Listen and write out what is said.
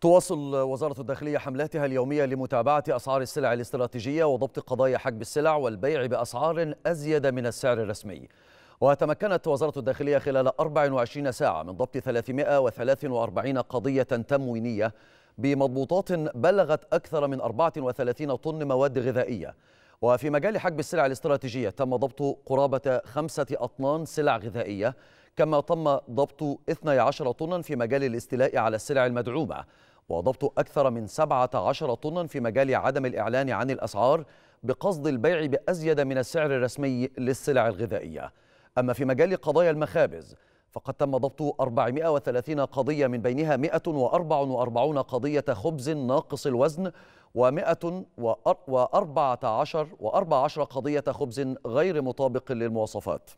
تواصل وزارة الداخلية حملاتها اليومية لمتابعة أسعار السلع الاستراتيجية وضبط قضايا حجب السلع والبيع بأسعار أزيد من السعر الرسمي وتمكنت وزارة الداخلية خلال 24 ساعة من ضبط 343 قضية تموينية بمضبوطات بلغت أكثر من 34 طن مواد غذائية وفي مجال حجب السلع الاستراتيجية تم ضبط قرابة خمسة أطنان سلع غذائية كما تم ضبط 12 طنا في مجال الاستيلاء على السلع المدعومة وضبط أكثر من 17 طنا في مجال عدم الإعلان عن الأسعار بقصد البيع بأزيد من السعر الرسمي للسلع الغذائية أما في مجال قضايا المخابز فقد تم ضبط 430 قضية من بينها 144 قضية خبز ناقص الوزن و114 و14 قضية خبز غير مطابق للمواصفات